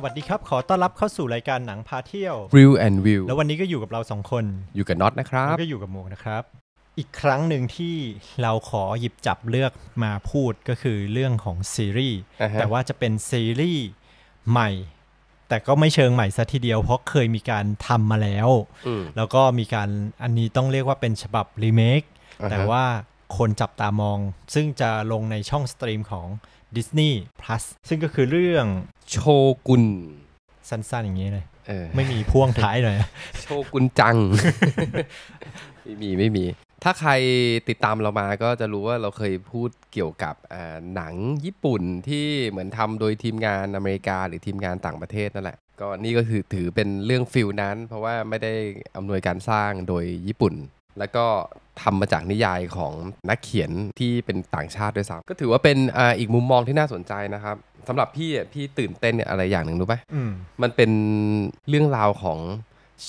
สวัสดีครับขอต้อนรับเข้าสู่รายการหนังพาเที่ยว Real and View แล้ววันนี้ก็อยู่กับเราสองคนอยู่กับน็อตนะครับก็อยู่กับโมนะครับ อีกครั้งหนึ่งที่เราขอหยิบจับเลือกมาพูดก็คือเรื่องของซีรีส์แต่ว่าจะเป็นซีรีส์ใหม่แต่ก็ไม่เชิงใหม่ซะทีเดียว เพราะเคยมีการทำมาแล้ว แล้วก็มีการอันนี้ต้องเรียกว่าเป็นฉบับรีเมคแต่ว่าคนจับตามองซึ่งจะลงในช่องสตรีมของ Disney Plus ซึ่งก็คือเรื่องโชกุนสั้นๆ อย่างนี้เลยไม่มีพ่วงท้ายหน่อย โชกุนจังไม่มี ไม่มี ถ้าใครติดตามเรามาก็จะรู้ว่าเราเคยพูดเกี่ยวกับหนังญี่ปุ่นที่เหมือนทำโดยทีมงานอเมริกา หรือทีมงานต่างประเทศนั่นแหละ ก็นี่ก็คือถือเป็นเรื่องฟิลนั้น เพราะว่าไม่ได้อำนวยการสร้างโดยญี่ปุ่นแล้วก็ทำมาจากนิยายของนักเขียนที่เป็นต่างชาติด้วยซ้ำก็ถือว่าเป็นออีกมุมมองที่น่าสนใจนะครับสำหรับพี่พี่ตื่นเต้นอะไรอย่างหนึ่งรู้ไหมมันเป็นเรื่องราวของ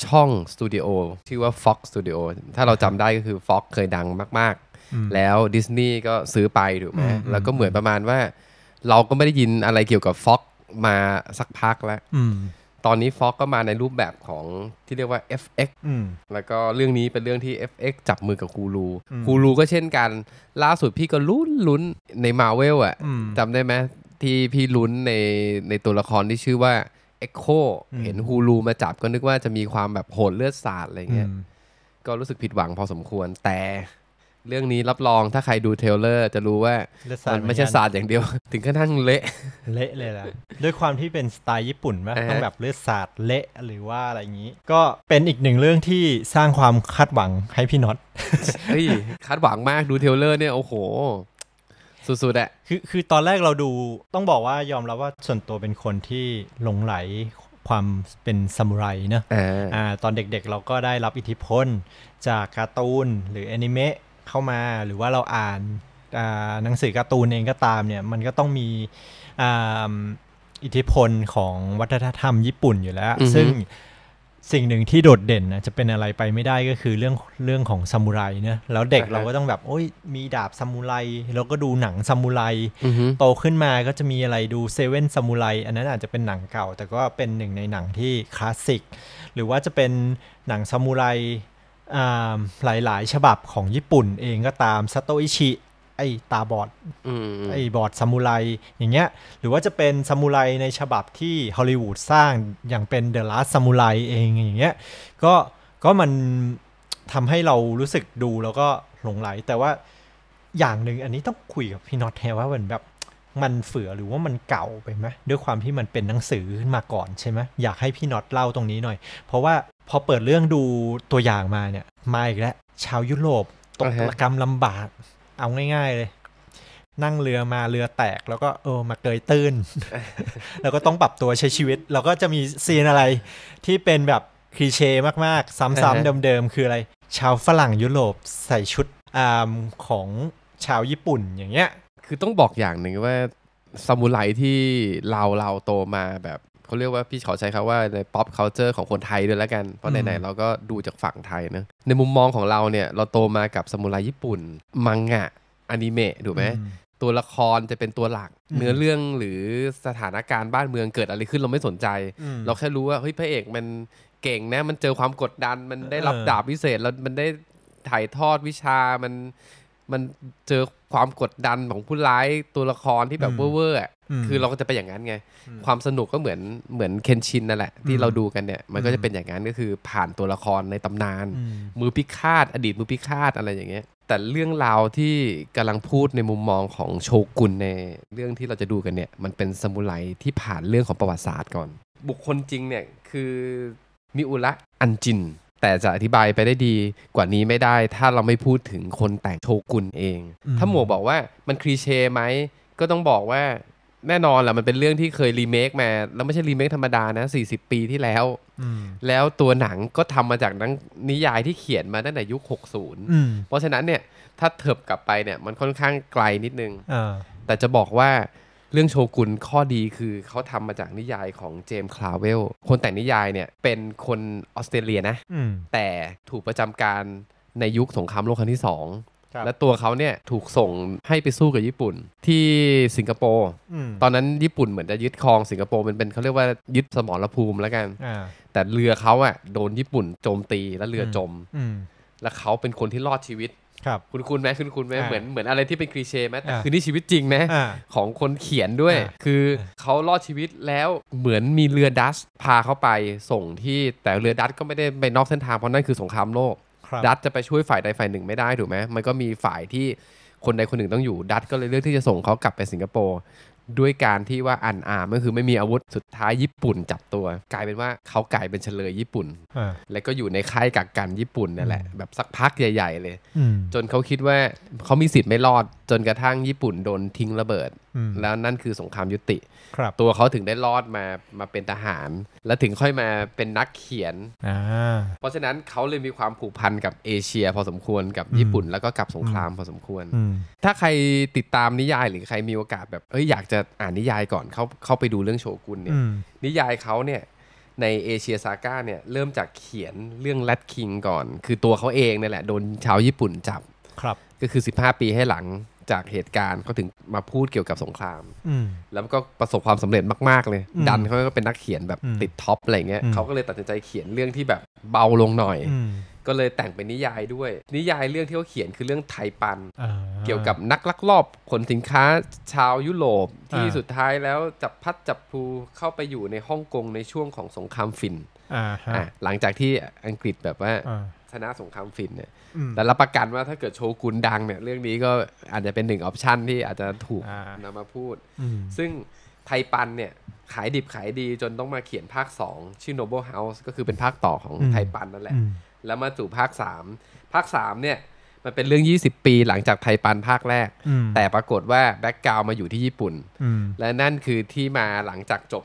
ช่องสตูดิโอชื่อว่า Fox Studio ถ้าเราจำได้ก็คือ Fox เคยดังมากๆ แล้วดิสนีย์ก็ซื้อไปถูกไหมแล้วก็เหมือนประมาณว่าเราก็ไม่ได้ยินอะไรเกี่ยวกับ Fox มาสักพักแล้วตอนนี้ฟ็อกก็มาในรูปแบบของที่เรียกว่า FX แล้วก็เรื่องนี้เป็นเรื่องที่ FX จับมือกับคูลูคูลูก็เช่นกัน ล่าสุดพี่ก็ลุ้นลุ้นในมาเวลอ่ะจำได้ไหมที่พี่ลุ้นในในตัวละครที่ชื่อว่า Echo เห็นฮูลูมาจับก็นึกว่าจะมีความแบบโหดเลือดสาดอะไรเงี้ยก็รู้สึกผิดหวังพอสมควรแต่เรื่องนี้รับรองถ้าใครดูเทเลอร์จะรู้ว่ามันไม่ใช่ศาสตร์อย่างเดียว ถึงขั้นเละเละเลยล่ะด้วยความที่เป็นสไตล์ญี่ปุ่นมากต้องแบบเลือดศาสตร์เละ หรือว่าอะไรอย่างนี้ ก็เป็นอีกหนึ่งเรื่องที่สร้างความคาดหวังให้พี่น็อตเฮ้ยคาดหวังมากดูเทเลอร์เนี่ยโอ้โหสุดๆอะคือคือตอนแรกเราดูต้องบอกว่ายอมรับว่าส่วนตัวเป็นคนที่หลงไหลความเป็นซามูไรเนอะอ่าตอนเด็กๆเราก็ได้รับอิทธิพลจากการ์ตูนหรือแอนิเมะเข้ามาหรือว่าเราอ่านหนังสือการ์ตูนเองก็ตามเนี่ยมันก็ต้องมีอิทธิพลของวัฒนธรรมญี่ปุ่นอยู่แล้ว ซึ่งสิ่งหนึ่งที่โดดเด่นนะจะเป็นอะไรไปไม่ได้ก็คือเรื่องเรื่องของซามูไรเนะแล้วเด็กเราก็ต้องแบบ โอ้ยมีดาบซามูไรแล้วก็ดูหนังซามูไรโตขึ้นมาก็จะมีอะไรดูเซเว่นซามูไร อันนั้นอาจจะเป็นหนังเก่า แต่ก็เป็นหนึ่งในหนังที่คลาสสิก หรือว่าจะเป็นหนังซามูไรหลายๆ ฉบับของญี่ปุ่นเองก็ตามซาโตอิชิไอตาบอดไอบอดซามูไรอย่างเงี้ยหรือว่าจะเป็นซามูไรในฉบับที่ฮอลลีวูดสร้างอย่างเป็นเดอะลัสซามูไรเองอย่างเงี้ยก็ก็มันทำให้เรารู้สึกดูแล้วก็หลงไหลแต่ว่าอย่างหนึ่งอันนี้ต้องคุยกับพี่น็อตแฮว่าเหมือนแบบมันเฟือหรือว่ามันเก่าไปไหมด้วยความที่มันเป็นหนังสือขึ้นมาก่อนใช่ไหมอยากให้พี่น็อตเล่าตรงนี้หน่อยเพราะว่าพอเปิดเรื่องดูตัวอย่างมาเนี่ย มาอีกแล้วชาวยุโรปตกะกรรมลำบาก เอาง่ายๆเลย นั่งเรือมาเรือแตก แล้วก็เออมาเกยตื้น แล้วก็ต้องปรับตัวใช้ชีวิต แล้วก็จะมีซีนอะไรที่เป็นแบบคลีเช่มากๆ ซ้ำๆเดิมๆคืออะไร ชาวฝรั่งยุโรปใส่ชุดอามของชาวญี่ปุ่นอย่างเงี้ยคือต้องบอกอย่างหนึ่งว่าซามูไรที่เราเราโตมาแบบเขาเรียกว่าพี่ขอใช้คำว่าในป๊อปเคานเ e อร์ของคนไทยด้วยแล้วกันเพราะไหนๆเราก็ดูจากฝั่งไทยนะในมุมมองของเราเนี่ยเราโตมากับซามูไรญี่ปุ่นมังงะอนิเมะถูกไหม ตัวละครจะเป็นตัวหลักเนื้อเรื่องหรือสถานการณ์บ้านเมืองเกิดอะไรขึ้นเราไม่สนใจ เราแค่รู้ว่าเฮ้ยพระเอกมันเก่งนะ มันเจอความกดดันมันได้รับดาบพิเศษแล้วมันได้ถ่ายทอดวิชามันมันเจอความกดดันของผู้ร้ายตัวละครที่แบบเว่อร์ะคือเราก็จะไปอย่างนั้นไง ความสนุกก็เหมือนเหมือนเคนชินนั่นแหละ ที่เราดูกันเนี่ยมันก็จะเป็นอย่างนั้นก็คือผ่านตัวละครในตำนานมือพิฆาต อดีตมือพิฆาตอะไรอย่างเงี้ย แต่เรื่องราวที่กำลังพูดในมุมมองของโชกุนในเรื่องที่เราจะดูกันเนี่ยมันเป็นสมุไรที่ผ่านเรื่องของประวัติศาสตร์ก่อน บุคคลจริงเนี่ยคือมิอุระอันจินแต่จะอธิบายไปได้ดีกว่านี้ไม่ได้ถ้าเราไม่พูดถึงคนแต่งโชกุนเอง ถ้าหมวกบอกว่ามันคลีเช่ไหมก็ต้องบอกว่าแน่นอนแหละมันเป็นเรื่องที่เคยรีเมคมา แล้วไม่ใช่รีเมคธรรมดานะ 40 ปีที่แล้ว แล้วตัวหนังก็ทำมาจากนังนิยายที่เขียนมาตั้งแต่ยุค60 เพราะฉะนั้นเนี่ยถ้าเถิบกลับไปเนี่ยมันค่อนข้างไกลนิดนึง แต่จะบอกว่าเรื่องโชกุนข้อดีคือเขาทำมาจากนิยายของเจมส์คลาเวล คนแต่งนิยายเนี่ยเป็นคนออสเตรเลียนะ แต่ถูกประจำการในยุคสงครามโลกครั้งที่สองและตัวเขาเนี่ยถูกส่งให้ไปสู้กับญี่ปุ่นที่สิงคโปร์ตอนนั้นญี่ปุ่นเหมือนจะยึดครองสิงคโปร์เป็นเขาเรียกว่ายึดสมรภูมิแล้วกัน แต่เรือเขาอะ่ะโดนญี่ปุ่นโจมตีและเรือจมแล้วเขาเป็นคนที่รอดชีวิตครับคุณคุณไหมคุณคุณไหมเหมือนเหมือนอะไรที่เป็นคลีเช่ไหมแต่คือนี่ชีวิตจริงนะของคนเขียนด้วย คือเขารอดชีวิตแล้วเหมือนมีเรือดัส พาเขาไปส่งที่แต่เรือดัสก็ไม่ได้ไปนอกเส้นทางเพราะนั่นคือสงครามโลก ดัสจะไปช่วยฝ่ายใดฝ่ายหนึ่งไม่ได้ถูกไหมมันก็มีฝ่ายที่คนใดคนหนึ่งต้องอยู่ ดัตก็เลยเลือกที่จะส่งเขากลับไปสิงคโปร์ด้วยการที่ว่าอันอาก็คือไม่มีอาวุธสุดท้ายญี่ปุ่นจับตัวกลายเป็นว่าเขากลายเป็นเฉลยญี่ปุ่นแล้วก็อยู่ในค่ายกักกันญี่ปุ่นนั่นแหละแบบสักพักใหญ่ ๆเลยจนเขาคิดว่าเขามีสิทธิ์ไม่รอดจนกระทั่งญี่ปุ่นโดนทิ้งระเบิด แล้วนั่นคือสงครามยุติตัวเขาถึงได้รอดมามาเป็นทหาร แล้วถึงค่อยมาเป็นนักเขียนเพราะฉะนั้นเขาเลยมีความผูกพันกับเอเชียพอสมควรกับญี่ปุ่นแล้วก็กับสงครามพอสมควรถ้าใครติดตามนิยาย หรือใครมีโอกาสแบบเอ้ยอยากจะะอ่านนิยายก่อนเขาเข้าไปดูเรื่องโชกุนเนี่ยนิยายเขาเนี่ยในเอเชียซาก้าเนี่ยเริ่มจากเขียนเรื่องแรดคิงก่อน คือตัวเขาเองนี่แหละโดนชาวญี่ปุ่นจับครับ ก็คือ 15 ปีให้หลังจากเหตุการณ์เขาถึงมาพูดเกี่ยวกับสงคราม แล้วก็ประสบความสำเร็จมากๆเลย ดันเขาก็เป็นนักเขียนแบบติดท็อปอะไรเงี้ยเขาก็เลยตัดสินใจเขียนเรื่องที่แบบเบาลงหน่อยก็เลยแต่งเป็นนิยายด้วยนิยายเรื่องที่เขาเขียนคือเรื่องไทปันเกี่ยวกับนักลักลอบขนสินค้าชาวยุโรป ที่สุดท้ายแล้วจับพัดจับภูเข้าไปอยู่ในฮ่องกงในช่วงของสงครามฟิน หลังจากที่อังกฤษแบบว่าชนะสงครามฟินเนี่ยแต่รับประกันว่าถ้าเกิดโชกุนดังเนี่ยเรื่องนี้ก็อาจจะเป็นหนึ่งออปชันที่อาจจะถูกนำมาพูด ซึ่งไทปันเนี่ยขายดิบขายดีจนต้องมาเขียนภาค 2 ชื่อ Noble House ก็คือเป็นภาคต่อของไทปันนั่นแหละแล้วมาสู่ภาคสามภาคสามเนี่ยมันเป็นเรื่อง 20 ปีหลังจากไทยปันภาคแรก แต่ปรากฏว่าแบ็กกราวมาอยู่ที่ญี่ปุ่น และนั่นคือที่มาหลังจากจบ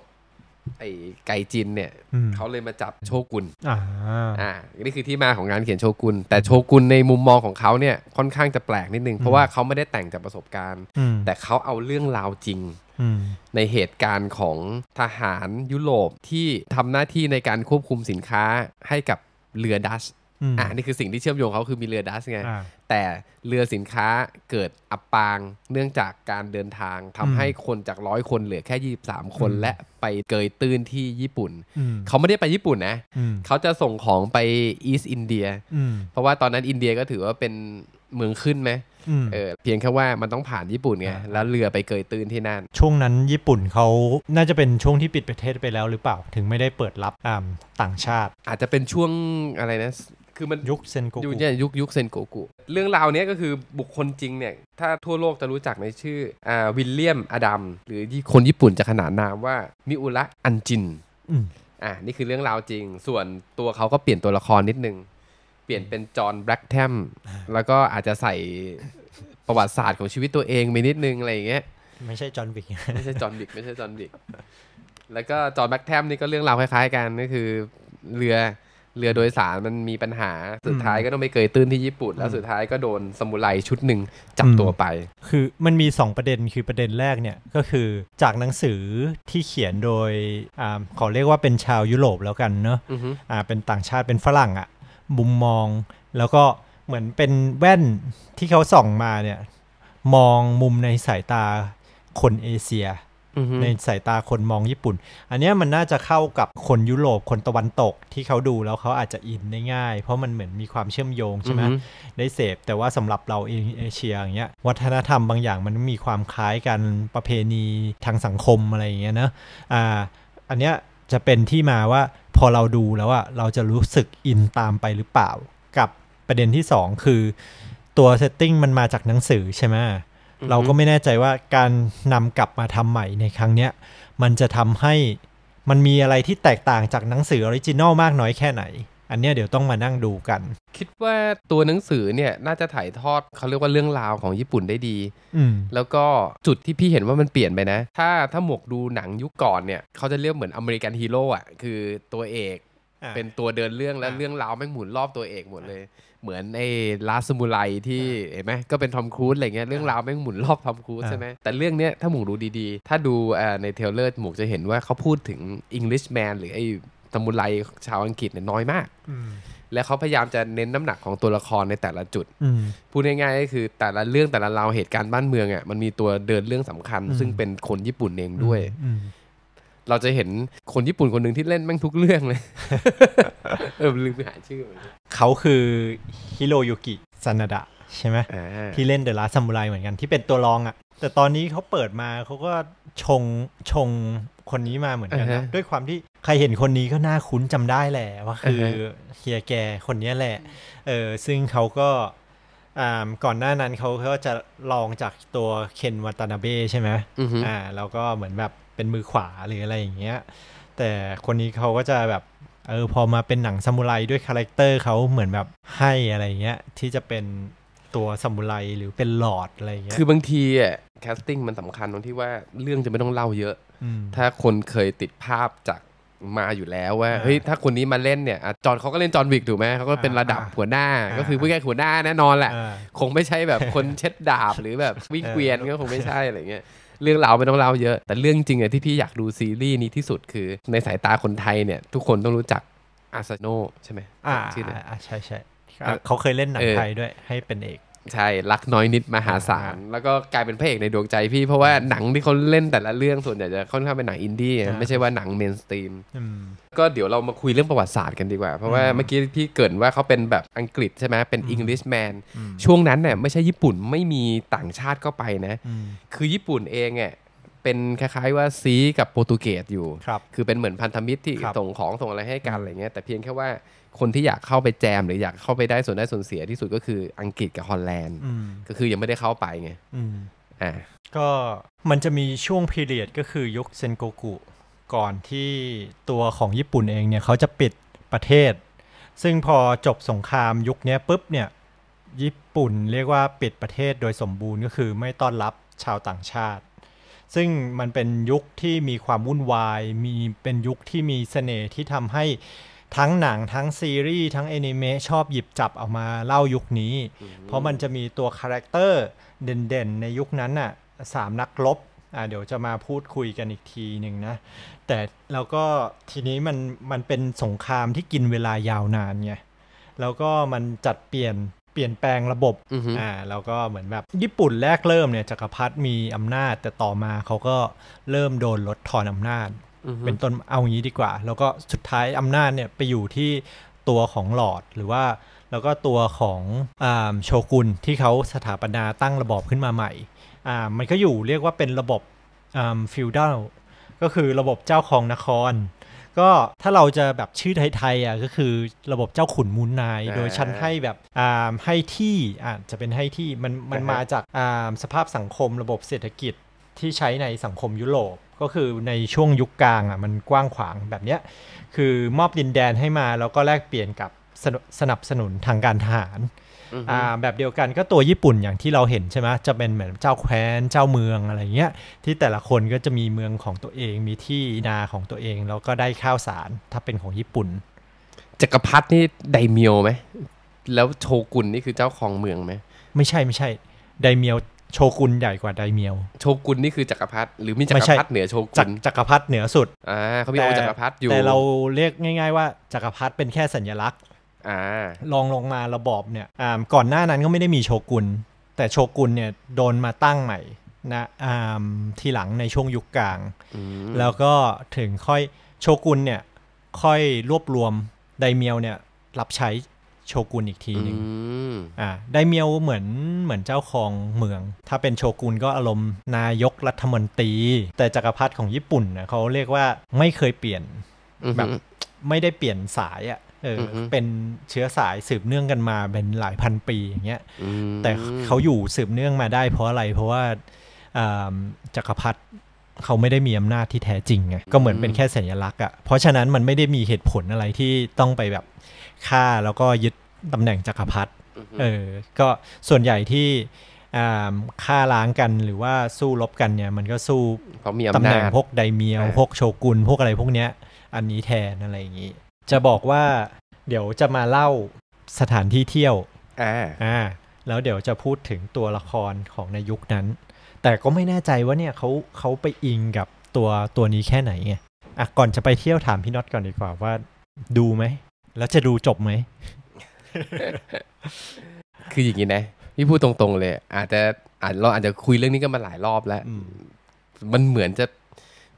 ไอ้ไก่จินเนี่ยเขาเลยมาจับโชกุนอ่า นี่คือที่มาของงานเขียนโชกุน แต่โชกุนในมุมมองของเขาเนี่ยค่อนข้างจะแปลกนิดนึง เพราะว่าเขาไม่ได้แต่งจากประสบการณ์ แต่เขาเอาเรื่องราวจริงในเหตุการณ์ของทหารยุโรปที่ทำหน้าที่ในการควบคุมสินค้าให้กับเรือดัชอ่านี่คือสิ่งที่เชื่อมโยงเขาคือมีเรือดัชไง แต่เรือสินค้าเกิดอับปางเนื่องจากการเดินทางทำให้คนจากร้อยคนเหลือแค่ 23 คนและไปเกยตื้นที่ญี่ปุ่น เขาไม่ได้ไปญี่ปุ่นนะ เขาจะส่งของไปอีสต์อินเดีย เพราะว่าตอนนั้นอินเดียก็ถือว่าเป็นเมืองขึ้นไหมเออเพียงแค่ว่ามันต้องผ่านญี่ปุ่นไงแล้วเรือไปเกยตื้นที่นั่นช่วงนั้นญี่ปุ่นเขาน่าจะเป็นช่วงที่ปิดประเทศไปแล้วหรือเปล่าถึงไม่ได้เปิดรับต่างชาติ อาจจะเป็นช่วงอะไรนะ คือมันยุคเซนโกกุอยู่เนี่ยยุคยุคเซนโกกุ เรื่องราวเนี้ยก็คือบุคคลจริงเนี่ยถ้าทั่วโลกจะรู้จักในชื่ออ่าวิลเลียมอดัมหรือที่คนญี่ปุ่นจะขนานนามว่ามิอุระอันจินอ่านี่คือเรื่องราวจริง ส่วนตัวเขาก็เปลี่ยนตัวละครนิดนึงเปลี่ยนเป็นจอห์นแบล็กแทมแล้วก็อาจจะใส่ประวัติศาสตร์ของชีวิตตัวเองไปนิดนึงอะไรอย่างเงี้ยไม่ใช่จอห์นบิกไม่ใช่จอห์นบิกไม่ใช่จอห์นบิกแล้วก็จอห์นแบล็กแทมนี่ก็เรื่องราวคล้ายๆกันก็คือเรือเรือโดยสารมันมีปัญหาสุดท้ายก็ต้องไปเกยตื้นที่ญี่ปุ่น แล้วสุดท้ายก็โดนสมุไรชุดหนึ่งจับตัวไป คือมันมี 2 ประเด็นคือประเด็นแรกเนี่ยก็คือจากหนังสือที่เขียนโดยอขอเรียกว่าเป็นชาวยุโรปแล้วกันเนอะอ่าเป็นต่างชาติเป็นฝรั่งอะ่ะมุมมอง แล้วก็เหมือนเป็นแว่นที่เขาส่องมาเนี่ย มองมุมในสายตาคนเอเชีย ในสายตาคนมองญี่ปุ่น อันนี้มันน่าจะเข้ากับคนยุโรปคนตะวันตกที่เขาดูแล้วเขาอาจจะอินได้ง่าย เพราะมันเหมือนมีความเชื่อมโยงใช่ไหมได้เสพแต่ว่าสำหรับเราเอเเชียอย่างเงี้ยวัฒนธรรมบางอย่างมันมีความคล้ายกันประเพณีทางสังคมอะไรอย่างเงี้ยนะ อ่า อันเนี้ยจะเป็นที่มาว่าพอเราดูแล้วอะเราจะรู้สึกอินตามไปหรือเปล่า กับประเด็นที่สองคือตัวเซตติ้งมันมาจากหนังสือใช่ไหมเราก็ไม่แน่ใจว่าการนำกลับมาทำใหม่ในครั้งเนี้ยมันจะทำให้มันมีอะไรที่แตกต่างจากหนังสือออริจินอลมากน้อยแค่ไหนอันเนี้ยเดี๋ยวต้องมานั่งดูกัน คิดว่าตัวหนังสือเนี่ย น่าจะถ่ายทอดเขาเรียกว่าเรื่องราวของญี่ปุ่นได้ดีอืแล้วก็จุดที่พี่เห็นว่ามันเปลี่ยนไปนะ ถ้าถ้าหมวกดูหนังยุคก่อนเนี่ยเขาจะเรียกเหมือนอเมริกันฮีโร่อ่ะคือตัวเอกอเป็นตัวเดินเรื่องและเรื่องราวแม่งหมุนรอบตัวเอกหมดเลย เหมือนไอ้ลาสมูไรที่เห็นไหมก็เป็นทอมครูซอะไรเงี้ยเรื่องราวแม่งหมุนรอบทอมครูซใช่ไหมแต่เรื่องเนี้ยถ้าหมูดูดีๆ ถ้าดูอ่ในเทเลอร์หมูจะเห็นว่าเขาพูดถึง Englishman หรือไอ้สมุไรชาวอังกฤษเนี่ยน้อยมาก แล้วเขาพยายามจะเน้นน้ำหนักของตัวละครในแต่ละจุดพูดง่ายๆก็คือแต่ละเรื่องแต่ละราวเหตุการณ์บ้านเมืองอ่ะมันมีตัวเดินเรื่องสำคัญ ซึ่งเป็นคนญี่ปุ่นเองด้วย เราจะเห็นคนญี่ปุ่นคนหนึ่งที่เล่นแม่งทุกเรื่องเลยเออลืมไปหาชื่อ เขาคือฮิโรยุกิซันดะใช่ไหมที่เล่นเดอะลาซามูไรเหมือนกันที่เป็นตัวรองอะ่ะแต่ตอนนี้เขาเปิดมาเขาก็ชงชงคนนี้มาเหมือนกันนะด้วยความที่ใครเห็นคนนี้ก็น่าคุ้นจำได้แหละ ว่าคือเฮียแกคนนี้แหละเออซึ่งเขาก็ก่อนหน้านั้นเขาก็จะลองจากตัวเคนวัตนาเบ้ใช่ไหมอ่าแล้วก็เหมือนแบบเป็นมือขวาหรืออะไรอย่างเงี้ยแต่คนนี้เขาก็จะแบบเออพอมาเป็นหนังซามูไรด้วยคาแรคเตอร์เขาเหมือนแบบให้อะไรเงี้ยที่จะเป็นตัวซามูไรหรือเป็นหลอดอะไรเงี้ยคือบางทีอ่ะแคสติ้งมันสำคัญตรงที่ว่าเรื่องจะไม่ต้องเล่าเยอะถ้าคนเคยติดภาพจากมาอยู่แล้ว ว่าเฮ้ยถ้าคนนี้มาเล่นเนี่ยจอนเขาก็เล่นจอนวิกถูกไหมเขาก็เป็นระดับหัวหน้าก็คือพูแก่หัวหน้าแน่นอนแหละคงไม่ใช่แบบคนเช็ดดาบ หรือแบบวิ่งเกวียนก็คงไม่ใช่อะไรเงี้ยเรื่องราวไม่ต้องเล่าเยอะ แต่เรื่องจริงอะที่พี่อยากดูซีรีส์นี้ที่สุดคือ ในสายตาคนไทยเนี่ย ทุกคนต้องรู้จักอาซาโนใช่ไหมอ่าใช่ใช่เขาเคยเล่นหนังไทยด้วยให้เป็นเอกใช่ รักน้อยนิด มหาศาลแล้วก็กลายเป็นพระเอกในดวงใจพี่ เพราะว่าหนังที่เขาเล่นแต่ละเรื่องส่วนใหญ่จะค่อนข้างเป็นหนังอินดี้ไม่ใช่ว่าหนังเมนสตรีมก็เดี๋ยวเรามาคุยเรื่องประวัติศาสตร์กันดีกว่า เพราะว่าเมื่อกี้พี่เกิดว่าเขาเป็นแบบอังกฤษใช่ไหมเป็นอังกฤษแมนช่วงนั้นเนี่ยไม่ใช่ญี่ปุ่นไม่มีต่างชาติเข้าไปนะ คือญี่ปุ่นเองเนี่ยเป็นคล้ายๆว่าซีกับโปรตุเกสอยู่ครับ คือเป็นเหมือนพันธมิตรที่ส่งของส่งอะไรให้กันอะไรเงี้ย แต่เพียงแค่ว่าคนที่อยากเข้าไปแจม หรืออยากเข้าไปได้ส่วนได้ส่วนเสียที่สุดก็คืออังกฤษกับฮอลแลนด์ ก็คือยังไม่ได้เข้าไปไงอ่าก็มันจะมีช่วงพีเรียดก็คือยุคเซนโกกุก่อนที่ตัวของญี่ปุ่นเองเนี่ยเขาจะปิดประเทศ ซึ่งพอจบสงครามยุคนี้ปุ๊บเนี่ยญี่ปุ่นเรียกว่าปิดประเทศโดยสมบูรณ์ก็คือไม่ต้อนรับชาวต่างชาติซึ่งมันเป็นยุคที่มีความวุ่นวาย มีเป็นยุคที่มีเสน่ห์ที่ทำให้ทั้งหนัง ทั้งซีรีส์ทั้งแอนิเมะชอบหยิบจับออกมาเล่ายุคนี้ เพราะมันจะมีตัวคาแรคเตอร์เด่นๆในยุคนั้นน่ะสามนักลบอ่าเดี๋ยวจะมาพูดคุยกันอีกทีหนึ่งนะ แต่แล้วก็ทีนี้มันมันเป็นสงครามที่กินเวลายาวนานไงแล้วก็มันจัดเปลี่ยนเปลี่ยนแปลงระบบ อ่า แล้วก็เหมือนแบบญี่ปุ่นแรกเริ่มเนี่ยจักรพรรดิมีอำนาจ แต่ต่อมาเขาก็เริ่มโดนลดทอนอำนาจ เป็นต้นเอางี้ดีกว่า แล้วก็สุดท้ายอำนาจเนี่ยไปอยู่ที่ตัวของหลอดหรือว่า แล้วก็ตัวของอโชกุนที่เขาสถาปนาตั้งระบบขึ้นมาใหม่ อ่า มันก็อยู่เรียกว่าเป็นระบบฟิวดัลก็คือระบบเจ้าของนครก็ถ้าเราจะแบบชื่อไทยๆอ่ะก็คือระบบเจ้าขุนมูลนาย โดยชั้นให้แบบอ่าให้ที่อ่าจะเป็นให้ที่ มันมันมาจากอ่าสภาพสังคมระบบเศรษฐกิจที่ใช้ในสังคมยุโรป ก็คือในช่วงยุคกลางอ่ะมันกว้างขวางแบบเนี้ยคือมอบดินแดนให้มา แล้วก็แลกเปลี่ยนกับสนับสนุนทางการทหารอ่าแบบเดียวกันก็ตัวญี่ปุ่นอย่างที่เราเห็นใช่ไหมจะเป็นเหมือนเจ้าแคว้นเจ้าเมืองอะไรเงี้ยที่แต่ละคนก็จะมีเมืองของตัวเองมีที่นาของตัวเอง แล้วก็ได้ข้าวสารถ้าเป็นของญี่ปุ่น จักรพรรดินี่ไดเมียวไหมแล้วโชกุนนี่คือเจ้าของเมืองไหมไม่ใช่ไม่ใช่ ไดเมียว โชกุนใหญ่กว่าไดเมียว โชกุนนี่คือจักรพรรดิหรือมีจักรพรรดิเหนือโชกุนจักรพรรดิเหนือสุดอ่าเขามีองค์จักรพรรดิอยู่แต่เราเรียกง่าย ๆ ว่าจักรพรรดิเป็นแค่สัญลักษณ์ลองลงมาระบอบเนี่ยก่อนหน้านั้นก็ไม่ได้มีโชกุนแต่โชกุนเนี่ยโดนมาตั้งใหม่นะทีหลังในช่วงยุคกลาง แล้วก็ถึงค่อยโชกุนเนี่ยค่อยรวบรวมไดเมียวเนี่ยรับใช้โชกุนอีกทีหนึ่งอ่าไดเมียวเหมือนเหมือนเจ้าของเมือง ถ้าเป็นโชกุนก็อารมณ์นายกรัฐมนตรี แต่จักรพรรดิของญี่ปุ่นเนี่ยเขาเรียกว่าไม่เคยเปลี่ยน แบบไม่ได้เปลี่ยนสายอะ่ะเออเป็นเชื้อสายสืบเนื่องกันมาเป็นหลายพันปี อย่างเงี้ยแต่เขาอยู่สืบเนื่องมาได้เพราะอะไรเพราะว่าจักรพรรดิเขาไม่ได้มีอำนาจที่แท้จริงไงก็เหมือนเป็นแค่สัญลักษณ์อ่ะเพราะฉะนั้นมันไม่ได้มีเหตุผลอะไรที่ต้องไปแบบฆ่าแล้วก็ยึดตำแหน่งจักรพรรดิเออก็ส่วนใหญ่ที่ฆ่าล้างกันหรือว่าสู้รบกันเนี่ยมันก็สู้ตำแหน่งพวกไดเมียวพวกโชกุนพวกอะไรพวกเนี้ยอันนี้แทนอะไรอย่างนี้จะบอกว่าเดี๋ยวจะมาเล่าสถานที่เที่ยวอ่าอ่า แล้วเดี๋ยวจะพูดถึงตัวละครของในยุคนั้น แต่ก็ไม่แน่ใจว่าเนี่ยเขาเขาไปอิงกับตัวตัวนี้แค่ไหนไงอ่ะก่อนจะไปเที่ยวถามพี่น็อตก่อนดีกว่าว่า ดูไหม แล้วจะดูจบไหม คืออย่างนี้นะ พี่พูดตรงๆเลย อาจจะอาจเราอาจจะคุยเรื่องนี้กันมาหลายรอบแล้ว มันเหมือนจะ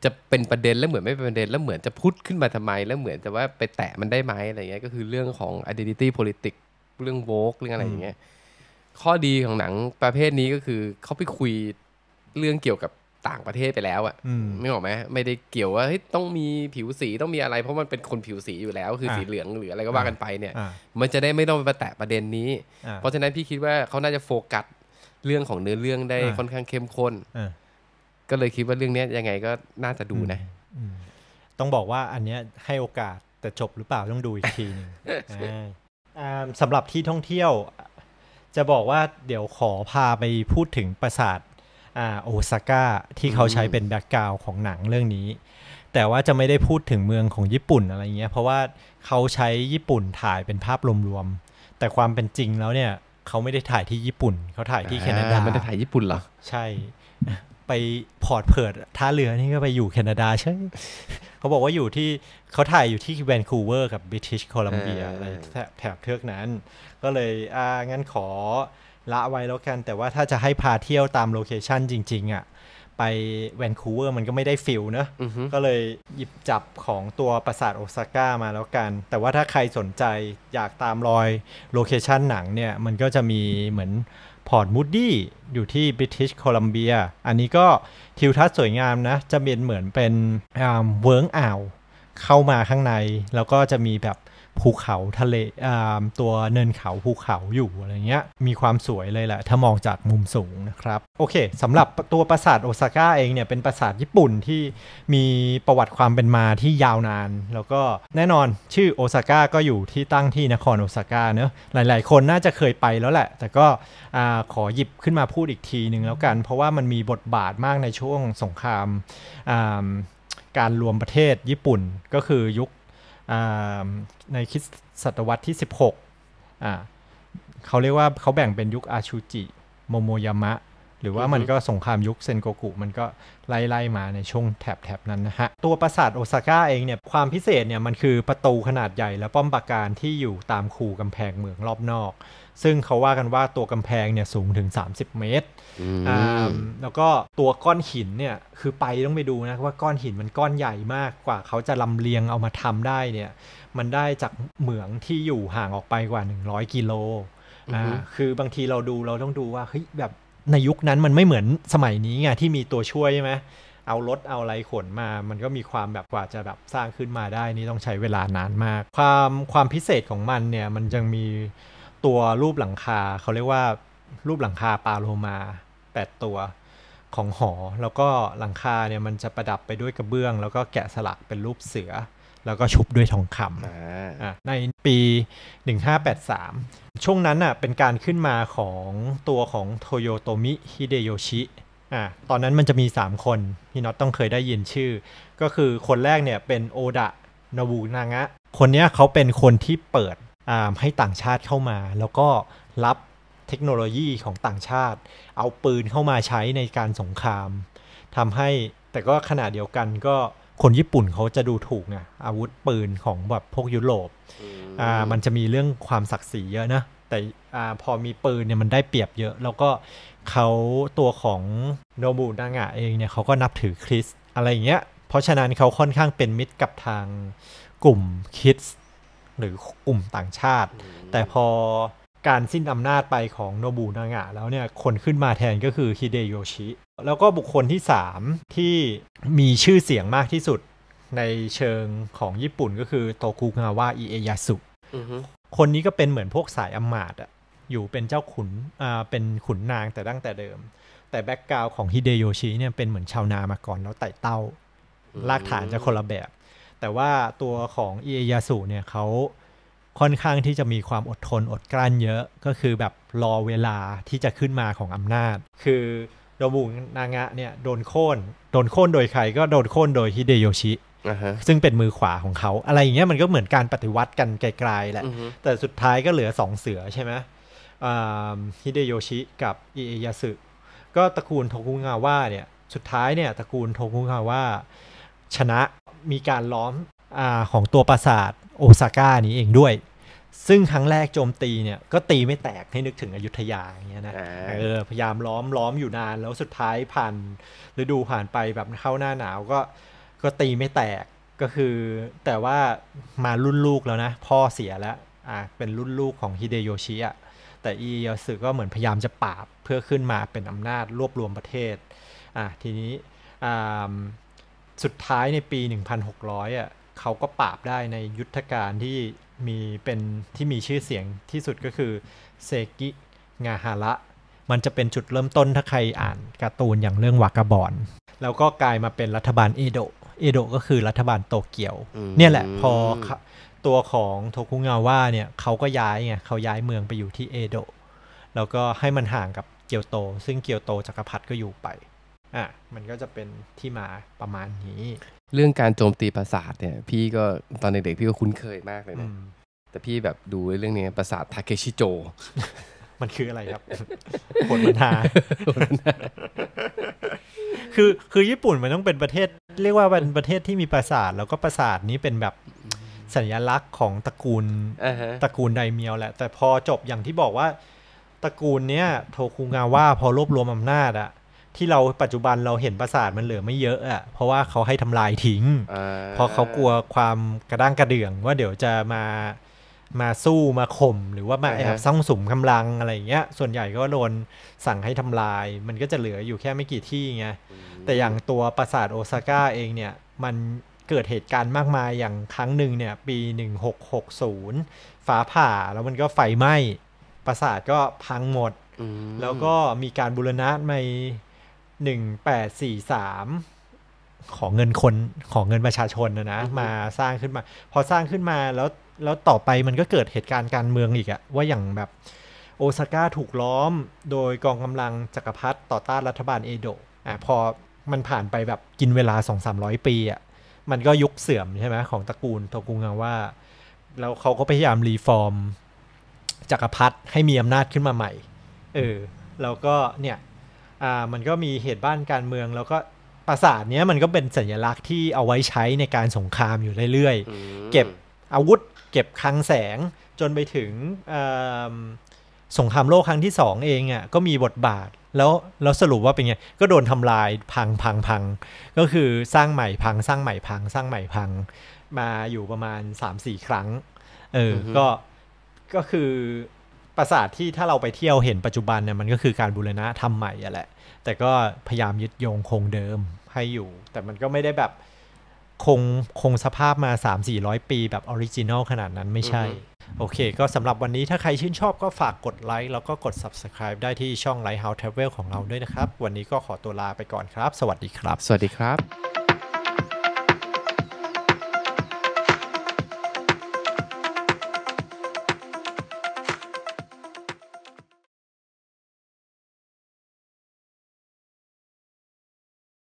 จะเป็นประเด็นแล้วเหมือนไม่เป็นประเด็นแล้วเหมือนจะพูดขึ้นมาทำไมแล้วเหมือนจะว่าไปแตะมันได้ไหมอะไรเงี้ยก็คือเรื่องของ identity politics เรื่องโวกเรื่องอะไรอย่างเงี้ยข้อดีของหนังประเภทนี้ก็คือเขาไปคุยเรื่องเกี่ยวกับต่างประเทศไปแล้วอะไม่บอกไหมไม่ได้เกี่ยวว่าต้องมีผิวสีต้องมีอะไร เพราะมันเป็นคนผิวสีอยู่แล้ว คือสีเหลืองหรืออะไรก็ว่ากันไป เนี่ย มันจะได้ไม่ต้องไปแตะประเด็นนี้ เพราะฉะนั้นพี่คิดว่าเขาน่าจะโฟกัสเรื่องของเนื้อเรื่องได้ค่อนข้างเข้มข้นก็เลยคิดว่าเรื่องนี้ยังไงก็น่าจะดูนะต้องบอกว่าอันนี้ให้โอกาสแต่จบหรือเปล่าต้องดูอีกทีนึ่ง สำหรับที่ท่องเที่ยวจะบอกว่าเดี๋ยวขอพาไปพูดถึงปราสาทโอซาก้าที่เขาใช้เป็นแบ็กกราวของหนังเรื่องนี้ แต่ว่าจะไม่ได้พูดถึงเมืองของญี่ปุ่นอะไรเงี้ย เพราะว่าเขาใช้ญี่ปุ่นถ่ายเป็นภาพรวมๆแต่ความเป็นจริงแล้วเนี่ย เขาไม่ได้ถ่ายที่ญี่ปุ่น เขาถ่ายที่แคนาดาไม่ได้ถ่ายญี่ปุ่นหรอใช่ไปพอร์ตเพิร์ดท่าเรือนี่ก็ไปอยู่แคนาดาใช่เขาบอกว่าอยู่ที่เขาถ่ายอยู่ที่แวนคูเวอร์กับบริทิชโคลัมเบียอะไรแถบเทือกนั้น ก็เลยอ่างั้นขอละไว้แล้วกันแต่ว่าถ้าจะให้พาเที่ยวตามโลเคชันจริง ๆอะ่ะไปแวนคูเวอร์มันก็ไม่ได้ฟิลนะก็เลยหยิบจับของตัวปราสาทโอซาก้ามาแล้วกัน แต่ว่าถ้าใครสนใจอยากตามรอยโลเคชันหนังเนี่ยมันก็จะมีเหมือนพอร์ตมูดดี้อยู่ที่บริทิชโคลัมเบียอันนี้ก็ทิวทัศน์สวยงามนะ จะเป็นเหมือนเป็นเวิร์กอ่าว เข้ามาข้างในแล้วก็จะมีแบบภูเขาทะเลตัวเนินเขาภูเขาอยู่อะไรเงี้ยมีความสวยเลยแหละถ้ามองจากมุมสูงนะครับโอเคสำหรับตัวปราสาทโอซาก้าเองเนี่ยเป็นปราสาทญี่ปุ่นที่มีประวัติความเป็นมาที่ยาวนานแล้วก็แน่นอนชื่อโอซาก้าก็อยู่ที่ตั้งที่นครโอซาก้าเนอะหลายๆคนน่าจะเคยไปแล้วแหละ แต่ก็ขอหยิบขึ้นมาพูดอีกทีหนึ่งแล้วกันเพราะว่ามันมีบทบาทมากในช่วงสงครามการรวมประเทศญี่ปุ่นก็คือยุคในคิสศตวรรษที่ 16อ่าเขาเรียกว่าเขาแบ่งเป็นยุคอาชูจิโมโมยามะ หรือว่ามันก็สงครามยุคเซนโกกุมันก็ไล่ๆมาในช่วงแถบแถบนั้นนะฮะ ตัวปราสาทโอซาก้าเองเนี่ย ความพิเศษเนี่ยมันคือประตูขนาดใหญ่และป้อมปราการที่อยู่ตามคูกำแพงเมืองรอบนอกซึ่งเขาว่ากันว่าตัวกำแพงเนี่ยสูงถึง 30 เมตรอ่าแล้วก็ตัวก้อนหินเนี่ยคือไปต้องไปดูนะว่าก้อนหินมันก้อนใหญ่มากกว่าเขาจะลำเลียงเอามาทำได้เนี่ยมันได้จากเหมืองที่อยู่ห่างออกไปกว่า 100 กิโลอ่า คือบางทีเราดูเราต้องดูว่าเฮ้ยแบบในยุคนั้นมันไม่เหมือนสมัยนี้ไงที่มีตัวช่วยใช่ไหมเอารถเอาอะไรขนมา มันก็มีความแบบกว่าจะแบบสร้างขึ้นมาได้ นี่ต้องใช้เวลานานมาก ความความพิเศษของมันเนี่ยมันยังมีตัวรูปหลังคาเขาเรียกว่ารูปหลังคาปาโลมาแปดตัวของหอ แล้วก็หลังคาเนี่ยมันจะประดับไปด้วยกระเบื้อง แล้วก็แกะสลักเป็นรูปเสือ แล้วก็ชุบด้วยทองคำในปี 1583 ช่วงนั้นอ่ะ เป็นการขึ้นมาของตัวของโทโยโตมิฮิเดโยชิอ่ะตอนนั้นมันจะมี 3 คนพี่น็อตต้องเคยได้ยินชื่อ ก็คือคนแรกเนี่ยเป็นโอดะนาบูนางะคนนี้เขาเป็นคนที่เปิดให้ต่างชาติเข้ามาแล้วก็รับเทคโนโลยีของต่างชาติเอาปืนเข้ามาใช้ในการสงครามทำให้แต่ก็ขณะเดียวกันก็คนญี่ปุ่นเขาจะดูถูกไงอาวุธปืนของแบบพวกยุโรปอ่ามันจะมีเรื่องความศักดิ์ศรีเยอะนะ แต่อ่าพอมีปืนเนี่ยมันได้เปรียบเยอะ แล้วก็เขาตัวของโนบุนางะเองเนี่ยเขาก็นับถือคริสอะไรอย่างเงี้ยเพราะฉะนั้นเขาค่อนข้างเป็นมิตรกับทางกลุ่มคริสหรือกลุ่มต่างชาติ แต่พอการสิ้นอำนาจไปของโนบูนางะแล้วเนี่ยคนขึ้นมาแทนก็คือฮิเดโยชิแล้วก็บุคคลที่ 3 ที่มีชื่อเสียงมากที่สุดในเชิงของญี่ปุ่นก็คือโตคุงาวะอิเอยาสุคนนี้ก็เป็นเหมือนพวกสายอำมาตย์อยู่เป็นเจ้าขุนอ่าเป็นขุนนางแต่ตั้งแต่เดิม แต่แบ็กกราวของฮิเดโยชิเนี่ยเป็นเหมือนชาวนามาก่อน แล้วไต่เต้ารากฐานจะคนละแบบแต่ว่าตัวของเอยาสุเนี่ยเขาค่อนข้างที่จะมีความอดทนอดกลั้นเยอะก็คือแบบรอเวลาที่จะขึ้นมาของอำนาจ คือ โดบุนางะเนี่ยโดนโค่นโดนโค่นโดยใครก็โดนโค่นโดยฮิเดโยชิซึ่งเป็นมือขวาของเขาอะไรอย่างเงี้ยมันก็เหมือนการปฏิวัติกันไกลๆแหละ uh-huh. แต่สุดท้ายก็เหลือสองเสือใช่ไหมฮิเดโยชิกับอิเอยาสึก็ตระกูลโทคุงาว่าเนี่ยสุดท้ายเนี่ยตระกูลโทคุงาว่าชนะมีการล้อมอของตัวปราสาทโอซาก้านี้เองด้วย ซึ่งครั้งแรกโจมตีเนี่ย ก็ตีไม่แตกให้นึกถึงอยุธยาอย่างเงี้ยนะเออพยายามล้อมล้อมอยู่นานแล้วสุดท้ายผ่านฤดูผ่านไปแบบเข้าหน้าหนาวก็ก็ตีไม่แตกก็คือแต่ว่ามารุ่นลูกแล้วนะ พ่อเสียแล้วอ่าเป็นรุ่นลูกของฮิเดโยชิอ่ะแต่อีเยสึก็เหมือนพยายามจะปราบ เพื่อขึ้นมาเป็นอำนาจรวบรวมประเทศอ่าทีนี้อ่าสุดท้ายในปี 1600อ่ะเขาก็ปราบได้ในยุทธการที่มีเป็นที่มีชื่อเสียงที่สุดก็คือเซกิงาฮาระ มันจะเป็นจุดเริ่มต้นถ้าใครอ่านการ์ตูนอย่างเรื่องวากาบอน แล้วก็กลายมาเป็นรัฐบาลเอโดะ เอโดะก็คือรัฐบาลโตเกียว เนี่ยแหละ พอตัวของโทคุงาว่าเนี่ยเขาก็ย้ายไงเขาย้ายเมืองไปอยู่ที่เอโดะ แล้วก็ให้มันห่างกับเกียวโต ซึ่งเกียวโตจักรพรรดิก็อยู่ไปอ่ะมันก็จะเป็นที่มาประมาณนี้ เรื่องการโจมตีประสาทเนี่ยพี่ก็ตอนเด็กๆพี่ก็คุ้นเคยมากเลยนะแต่พี่แบบดูเรื่องนี้ประสาททาเคชิโจมันคืออะไรครับผลมันหาคือคือญี่ปุ่นมันต้องเป็นประเทศเรียกว่าเป็นประเทศที่มีปราสาทแล้วก็ปราสาทนี้เป็นแบบสัญลักษณ์ของตระกูลตระกูลไดเมียวแหละ แต่พอจบอย่างที่บอกว่าตระกูลเนี้ยโทคุงาว่าพอรวบรวมอำนาจอะที่เราปัจจุบันเราเห็นปราสาทมันเหลือไม่เยอะอ่ะ เพราะว่าเขาให้ทำลายทิ้ง เพราะเขากลัวความกระด้างกระเดื่อง ว่าเดี๋ยวจะมา มาสู้มาข่ม หรือว่ามาแอบซ่องสุมกาลังอะไรอย่างเงี้ย ส่วนใหญ่ก็โดนสั่งให้ทำลาย มันก็จะเหลืออยู่แค่ไม่กี่ที่ไงแต่อย่างตัวปราสาทโอซาก้าเองเนี่ย มันเกิดเหตุการณ์มากมายอย่างครั้งหนึ่งเนี่ยปี 1660ฟ้าผ่าแล้วมันก็ไฟไหม้ปราสาทก็พังหมด แล้วก็มีการบูรณะใหม่หนึ่งแปดสี่สามของเงินคน ของเงินประชาชนนะนะ มาสร้างขึ้นมา พอสร้างขึ้นมาแล้วแล้วต่อไปมันก็เกิดเหตุการณ์การเมืองอีกอะว่าอย่างแบบโอซาก้าถูกล้อมโดยกองกำลังจักรพรรดิต่อต้านรัฐบาลเอโดะอ่ะพอมันผ่านไปแบบกินเวลา 2-300 ปีอ่ะมันก็ยุคเสื่อมใช่ไหมของตระกูลตระกูลงัว่าแล้วเขาก็พยายามรีฟอร์ม จักรพรรดิให้มีอำนาจขึ้นมาใหม่เออแล้วก็เนี่ยอ่ามันก็มีเหตุบ้านการเมือง แล้วก็ปราสาทเนี้ยมันก็เป็นสัญลักษณ์ที่เอาไว้ใช้ในการสงครามอยู่เรื่อยๆ เก็บอาวุธเก็บคลังแสงจนไปถึงสงครามโลกครั้งที่สองเองอะ่ะก็มีบทบาท แล้วแล้วสรุปว่าเป็นไง ก็โดนทำลายพังพังพังก็คือสร้างใหม่พัง สร้างใหม่พัง สร้างใหม่พังมาอยู่ประมาณ3่ครั้งเออก็ก็คือปราสาทที่ถ้าเราไปเที่ยวเห็นปัจจุบันเนี่ย มันก็คือการบูรณะทำใหม่อะแหละแต่ก็พยายามยึดโยงคงเดิมให้อยู่ แต่มันก็ไม่ได้แบบคงคงสภาพมา 3 4 0 0 ปีแบบออริจินอลขนาดนั้นไม่ใช่ โอเค ก็สำหรับวันนี้ถ้าใครชื่นชอบก็ฝากกดไลค์แล้วก็กด Subscribe ได้ที่ช่อง Lighthouse Travel ของเราด้วยนะครับ วันนี้ก็ขอตัวลาไปก่อนครับ สวัสดีครับ สวัสดีครับ